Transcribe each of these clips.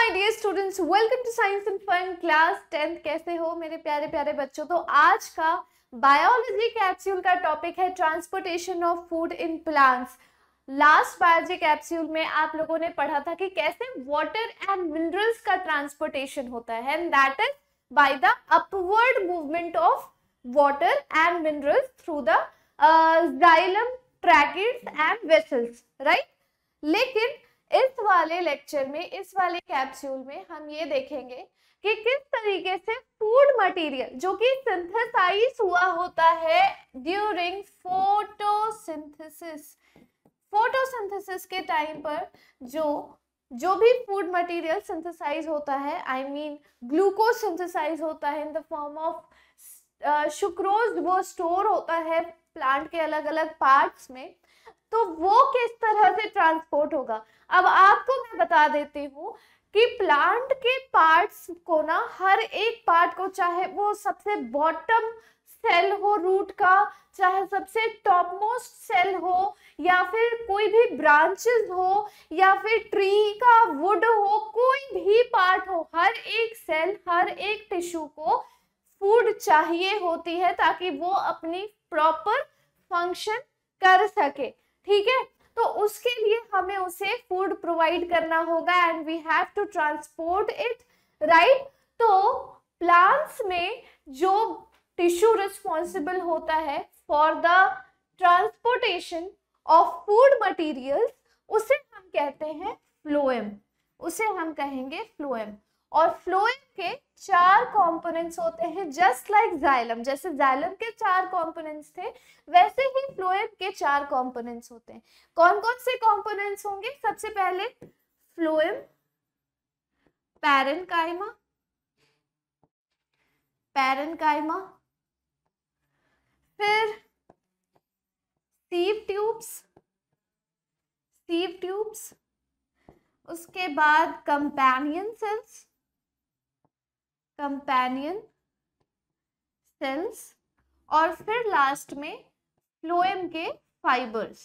my dear students welcome to science and fun class tenth कैसे हो मेरे प्यारे प्यारे बच्चों तो आज का बायोलॉजी कैप्सूल का टॉपिक है transportation of food in plants last biology capsule में आप लोगों ने पढ़ा था कि कैसे वाटर एंड मिनरल्स का ट्रांसपोर्टेशन होता है and that is by the upward movement of water and minerals through the xylem tracheids and vessels right लेकिन इस वाले लेक्चर में इस वाले कैप्सूल में हम ये देखेंगे कि किस तरीके से फूड मटेरियल जो कि सिंथेसाइज हुआ होता है ड्यूरिंग फोटोसिंथेसिस फोटोसिंथेसिस के टाइम पर जो जो भी फूड मटेरियल सिंथेसाइज होता है आई मीन ग्लूकोज सिंथेसाइज होता है in the form of sucrose वो स्टोर होता है प्लांट के अलग अलग पार्ट्स में तो वो किस तरह से ट्रांसपोर्ट होगा अब आपको मैं बता देती हूँ कि प्लांट के पार्ट्स को ना हर एक पार्ट को चाहे वो सबसे बॉटम सेल हो रूट का चाहे सबसे टॉप मोस्ट सेल हो या फिर कोई भी ब्रांचेस हो या फिर ट्री का वुड हो कोई भी पार्ट हो हर एक सेल हर एक टिश्यू को फूड चाहिए होती है ताकि वो अपनी प्रॉपर फंक्शन कर सके ठीक है तो उसके लिए हमें उसे फूड प्रोवाइड करना होगा and we have to transport it right तो प्लांट्स में जो टिश्यू रिस्पॉन्सिबल होता है for the transportation of food materials उसे हम कहते हैं फ्लोएम उसे हम कहेंगे फ्लोएम और फ्लोएम के चार कंपोनेंट्स होते हैं जस्ट लाइक जाइलम जैसे जाइलम के चार कंपोनेंट्स थे वैसे ही फ्लोएम के चार कंपोनेंट्स होते हैं कौन कौन से कंपोनेंट्स होंगे सबसे पहले फ्लोएम पैरन कायमा फिर सीव ट्यूब्स सीव ट्यूब्स उसके बाद कंपेनियन सेल्स कंपेनियन सेल्स और फिर लास्ट में फ्लोएम के fibres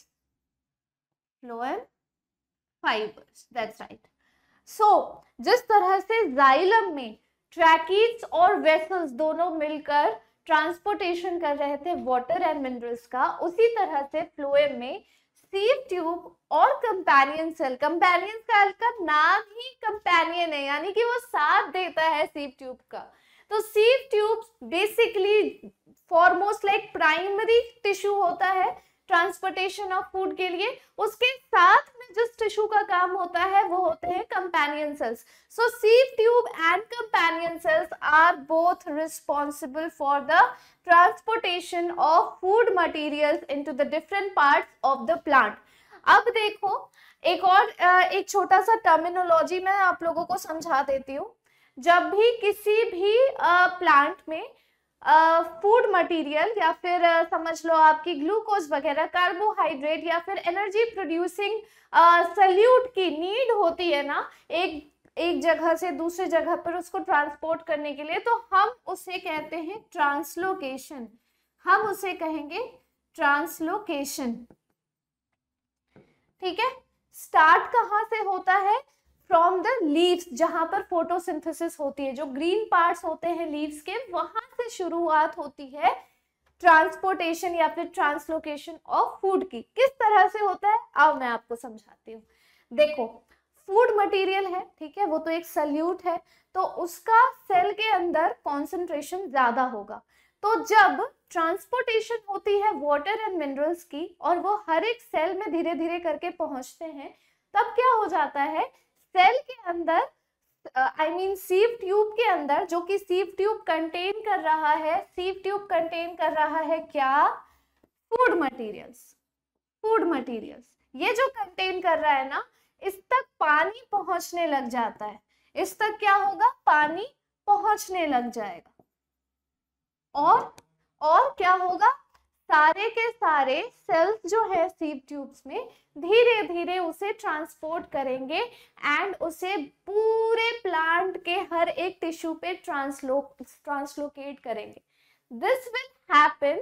phloem fibres that's right so जिस तरह से जाइलम में ट्रैकिड्स और वेसल्स दोनों मिलकर ट्रांसपोर्टेशन कर रहे थे वाटर एंड मिनरल्स का उसी तरह से फ्लोएम में सीव ट्यूब और कंपेनियन सेल कंपेनियन सेल का नाम ही कंपेनियन है यानी कि वो साथ देता है सीव ट्यूब का तो sieve tube basically foremost like primary tissue होता है ट्रांसपोर्टेशन ऑफ फूड के लिए उसके साथ में जिस टिश्यू का काम होता है वो होते हैं companion cells so sieve tube and companion cells are both responsible for the transportation of food materials into the different parts of the plant अब देखो एक और एक छोटा सा टर्मिनोलॉजी मैं आप लोगों को समझा देती हूँ जब भी किसी भी प्लांट में फूड uh, मटेरियल या फिर uh, समझ लो आपकी ग्लूकोज वगैरह कार्बोहाइड्रेट या फिर एनर्जी प्रोड्यूसिंग सल्यूट की नीड होती है ना एक एक जगह से दूसरे जगह पर उसको ट्रांसपोर्ट करने के लिए तो हम उसे कहते हैं ट्रांसलोकेशन हम उसे कहेंगे ट्रांसलोकेशन ठीक है स्टार्ट कहाँ से होता है फ्रॉम द लीव्स जहां पर फोटोसिंथेसिस होती है जो ग्रीन पार्ट्स होते हैं लीव्स के वहां से शुरुआत होती है ट्रांसपोर्टेशन या फिर ट्रांसलोकेशन ऑफ फूड की किस तरह से होता है अब मैं आपको समझाती हूँ देखो फूड मटेरियल है ठीक है वो तो एक सल्यूट है तो उसका सेल के अंदर कॉन्सेंट्रेशन ज्यादा होगा तो जब ट्रांसपोर्टेशन होती है वाटर एंड मिनरल्स की और वो हर एक सेल में धीरे धीरे करके पहुंचते हैं तब क्या हो जाता है सेल के अंदर आई मीन सीव ट्यूब के अंदर जो कि सीव ट्यूब कंटेन कर रहा है सीव ट्यूब कंटेन कर रहा है क्या फूड मटेरियल्स फूड मटेरियल्स ये जो कंटेन कर रहा है ना इस तक पानी पहुंचने लग जाता है इस तक क्या होगा पानी पहुंचने लग जाएगा और और क्या होगा सारे के सारे सेल्स जो है सीप ट्यूब्स में धीरे धीरे उसे ट्रांसपोर्ट करेंगे एंड उसे पूरे प्लांट के हर एक टिश्यू पे ट्रांसलो ट्रांसलोकेट करेंगे this will happen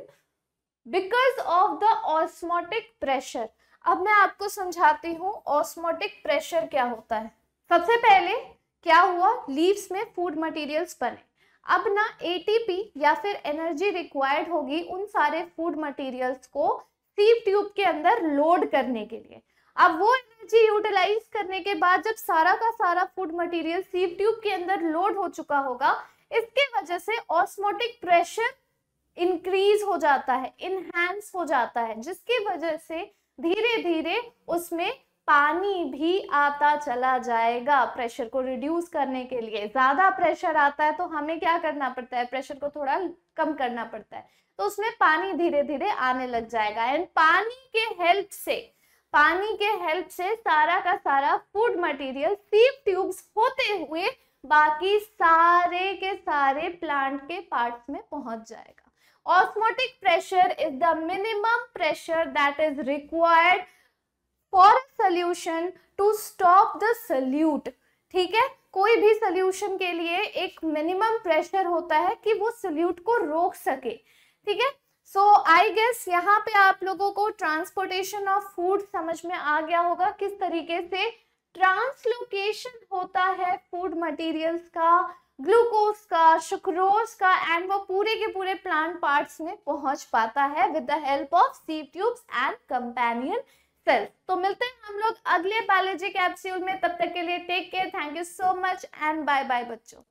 because of the osmotic pressure अब मैं आपको समझाती हूँ ऑस्मोटिक प्रेशर क्या होता है सबसे पहले क्या हुआ लीव्स में फूड मटेरियल्स बने अब ना एटीपी या फिर एनर्जी रिक्वायर्ड होगी उन सारे फूड मटेरियल्स को सीप ट्यूब के अंदर लोड करने के लिए अब वो एनर्जी यूटिलाइज करने के बाद जब सारा का सारा फूड मटेरियल सीप ट्यूब के अंदर लोड हो चुका होगा इसके वजह से ऑस्मोटिक प्रेशर इंक्रीज हो जाता है इनहेंस हो जाता है जिसकी वजह से धीरे धीरे उसमें पानी भी आता चला जाएगा प्रेशर को रिड्यूस करने के लिए ज्यादा प्रेशर आता है तो हमें क्या करना पड़ता है प्रेशर को थोड़ा कम करना पड़ता है तो उसमें पानी धीरे धीरे आने लग जाएगा एंड पानी के हेल्प से पानी के हेल्प से सारा का सारा फूड मटेरियल सीप ट्यूब्स होते हुए बाकी सारे के सारे प्लांट के पार्ट्स में पहुंच जाएगा osmotic pressure is the minimum pressure that is required for solution to stop the solute ठीक है कोई भी सोल्यूशन के लिए एक मिनिमम प्रेशर होता है कि वो सल्यूट को रोक सके ठीक है सो आई गेस यहाँ पे आप लोगों को ट्रांसपोर्टेशन ऑफ फूड समझ में आ गया होगा किस तरीके से ट्रांसलोकेशन होता है फूड मटेरियल्स का ग्लूकोज का शुक्रोज का एंड वो पूरे के पूरे प्लांट पार्ट्स में पहुंच पाता है with the help of sieve tubes and companion cells तो मिलते हैं हम लोग अगले बायोलॉजी कैप्सूल में तब तक के लिए take care thank you so much and bye bye बच्चों